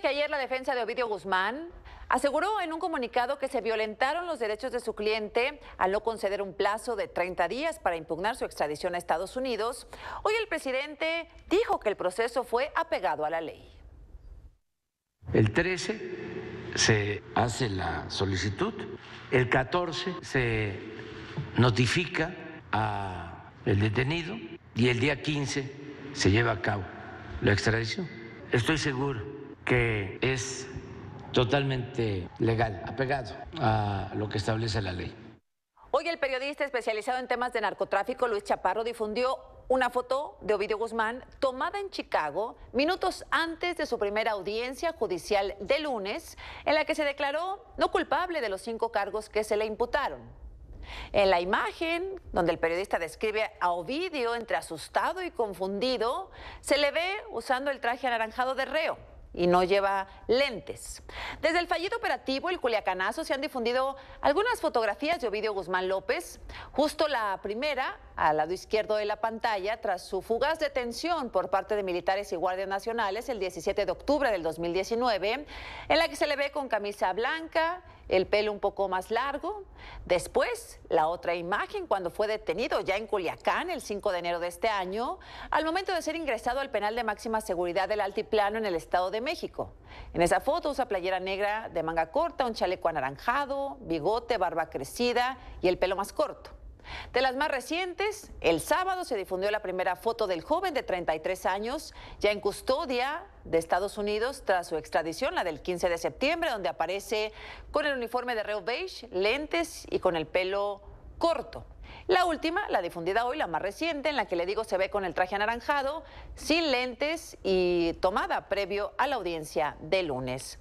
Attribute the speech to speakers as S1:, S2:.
S1: que ayer la defensa de Ovidio Guzmán aseguró en un comunicado que se violentaron los derechos de su cliente al no conceder un plazo de 30 días para impugnar su extradición a Estados Unidos, hoy el presidente dijo que el proceso fue apegado a la ley.
S2: El 13 se hace la solicitud, el 14 se notifica al detenido y el día 15 se lleva a cabo la extradición. Estoy seguro que es totalmente legal, apegado a lo que establece la ley.
S1: Hoy el periodista especializado en temas de narcotráfico, Luis Chaparro, difundió una foto de Ovidio Guzmán tomada en Chicago minutos antes de su primera audiencia judicial de lunes, en la que se declaró no culpable de los cinco cargos que se le imputaron. En la imagen, donde el periodista describe a Ovidio entre asustado y confundido, se le ve usando el traje anaranjado de reo y no lleva lentes. Desde el fallido operativo El Culiacanazo se han difundido algunas fotografías de Ovidio Guzmán López, justo la primera al lado izquierdo de la pantalla tras su fugaz detención por parte de militares y guardias nacionales el 17 de octubre del 2019, en la que se le ve con camisa blanca el pelo un poco más largo. Después, la otra imagen, cuando fue detenido ya en Culiacán el 5 de enero de este año, al momento de ser ingresado al penal de máxima seguridad del Altiplano en el Estado de México. En esa foto usa playera negra de manga corta, un chaleco anaranjado, bigote, barba crecida y el pelo más corto. De las más recientes, el sábado se difundió la primera foto del joven de 33 años, ya en custodia de Estados Unidos tras su extradición, la del 15 de septiembre, donde aparece con el uniforme de reo beige, lentes y con el pelo corto. La última, la difundida hoy, la más reciente, en la que le digo se ve con el traje anaranjado, sin lentes y tomada previo a la audiencia de lunes.